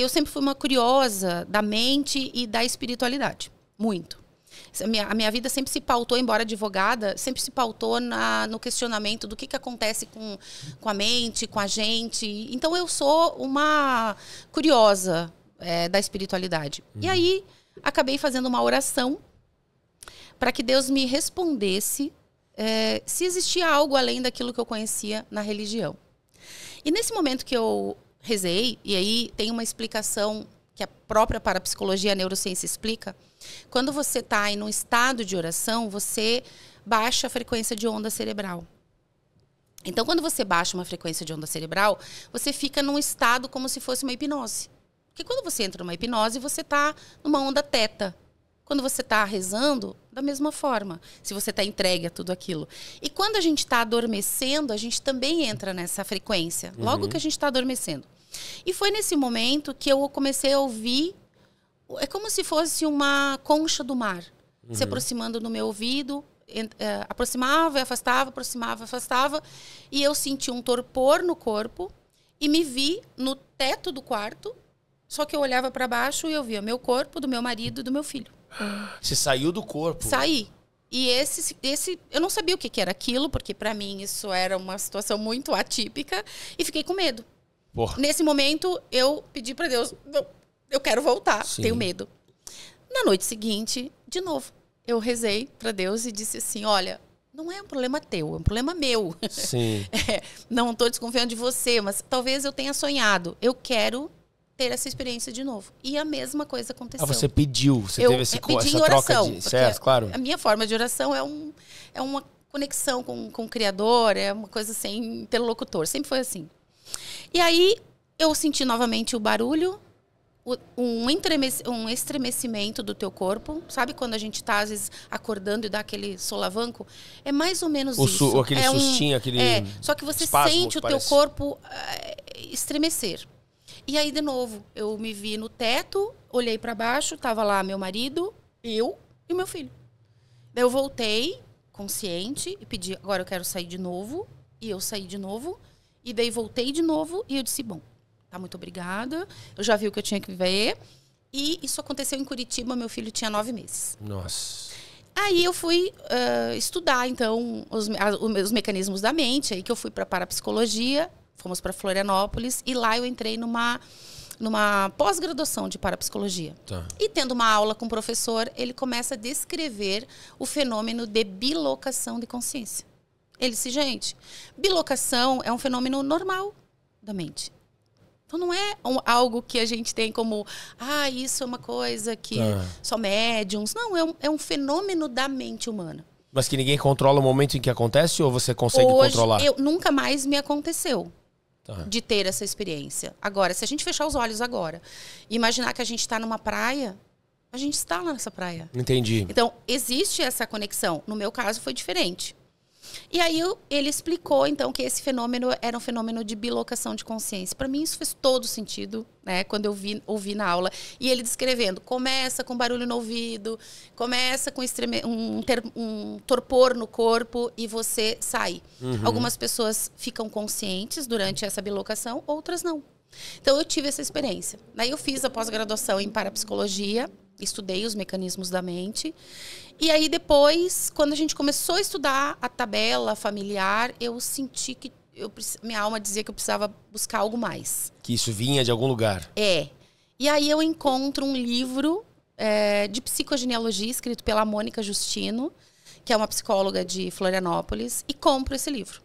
eu sempre fui uma curiosa da mente e da espiritualidade. Muito. A minha, a minha vida sempre se pautou, embora advogada, sempre se pautou na, no questionamento do que, que acontece com, com a mente, com a gente. Então, eu sou uma curiosa é, da espiritualidade. Uhum. E aí, acabei fazendo uma oração para que Deus me respondesse é, se existia algo além daquilo que eu conhecia na religião. E nesse momento que eu rezei, e aí tem uma explicação que a própria parapsicologia e a neurociência explica. Quando você está em um estado de oração, você baixa a frequência de onda cerebral. Então, quando você baixa uma frequência de onda cerebral, você fica num estado como se fosse uma hipnose. Porque quando você entra numa hipnose, você está numa onda teta. Quando você está rezando, da mesma forma, se você está entregue a tudo aquilo. E quando a gente está adormecendo, a gente também entra nessa frequência, logo uhum. que a gente está adormecendo. E foi nesse momento que eu comecei a ouvir, é como se fosse uma concha do mar, uhum. se aproximando no meu ouvido, é, aproximava e afastava, aproximava e afastava, e eu senti um torpor no corpo e me vi no teto do quarto, só que eu olhava para baixo e eu via meu corpo, do meu marido, do meu filho. Você saiu do corpo? Saí. E esse, esse, eu não sabia o que, que era aquilo, porque para mim isso era uma situação muito atípica, e fiquei com medo. Porra. Nesse momento, eu pedi para Deus, eu quero voltar, Sim. tenho medo. Na noite seguinte, de novo, eu rezei para Deus e disse assim: olha, não é um problema teu, é um problema meu. Sim. É, não estou desconfiando de você, mas talvez eu tenha sonhado. Eu quero ter essa experiência de novo. E a mesma coisa aconteceu. Ah, você pediu, você eu teve esse, é, pedi essa oração, troca de... Certo, claro. A minha forma de oração é, um, é uma conexão com, com o Criador, é uma coisa sem interlocutor. Sempre foi assim. E aí eu senti novamente o barulho, um, entremec um estremecimento do teu corpo. Sabe quando a gente tá, às vezes, acordando e dá aquele solavanco? É mais ou menos o isso. Su aquele é sustinho, um, é, aquele. É, só que você espasmo, sente o parece. teu corpo eh, estremecer. E aí, de novo, eu me vi no teto, olhei para baixo, tava lá meu marido, eu e meu filho. Daí eu voltei, consciente, e pedi: agora eu quero sair de novo. E eu saí de novo. E daí voltei de novo e eu disse: bom, tá, muito obrigada. Eu já vi o que eu tinha que ver. E isso aconteceu em Curitiba, meu filho tinha nove meses. Nossa. Aí eu fui uh, estudar, então, os, a, os mecanismos da mente. Aí que eu fui para parapsicologia, fomos para Florianópolis. E lá eu entrei numa, numa pós-graduação de parapsicologia. Tá. E tendo uma aula com o professor, ele começa a descrever o fenômeno de bilocação de consciência. Ele disse, gente, bilocação é um fenômeno normal da mente. Então não é um, algo que a gente tem como, ah, isso é uma coisa que ah. só médiums. Não, é um, é um fenômeno da mente humana. Mas que ninguém controla o momento em que acontece ou você consegue Hoje, controlar? Eu, nunca mais me aconteceu ah. de ter essa experiência. Agora, se a gente fechar os olhos agora e imaginar que a gente está numa praia, a gente está lá nessa praia. Entendi. Então, existe essa conexão. No meu caso, foi diferente. E aí ele explicou, então, que esse fenômeno era um fenômeno de bilocação de consciência. Para mim, isso fez todo sentido, né? Quando eu vi, ouvi na aula. E ele descrevendo: começa com barulho no ouvido, começa com um, ter... um torpor no corpo e você sai. Uhum. Algumas pessoas ficam conscientes durante essa bilocação, outras não. Então, eu tive essa experiência. Daí, eu fiz a pós-graduação em parapsicologia estudei os mecanismos da mente. E aí depois, quando a gente começou a estudar a tabela familiar, eu senti que eu, minha alma dizia que eu precisava buscar algo mais. Que isso vinha de algum lugar. É. E aí eu encontro um livro é, de psicogenealogia escrito pela Mônica Justino, que é uma psicóloga de Florianópolis, e compro esse livro.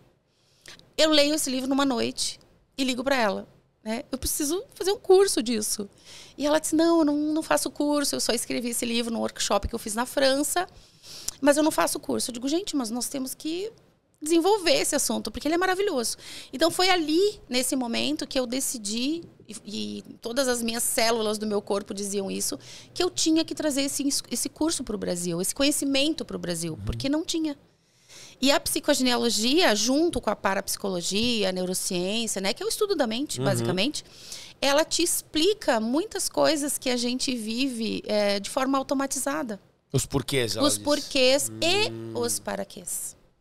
Eu leio esse livro numa noite e ligo para ela. Né? Eu preciso fazer um curso disso. E ela disse: Não, eu não, não faço curso, eu só escrevi esse livro num workshop que eu fiz na França, mas eu não faço curso. Eu digo: Gente, mas nós temos que desenvolver esse assunto, porque ele é maravilhoso. Então foi ali, nesse momento, que eu decidi, e, e todas as minhas células do meu corpo diziam isso, que eu tinha que trazer esse, esse curso para o Brasil, esse conhecimento para o Brasil, uhum. porque não tinha. E a psicogenealogia, junto com a parapsicologia, a neurociência, né, que é o estudo da mente, uhum. basicamente, ela te explica muitas coisas que a gente vive é, de forma automatizada. Os porquês, Os porquês e hum. os paraquês.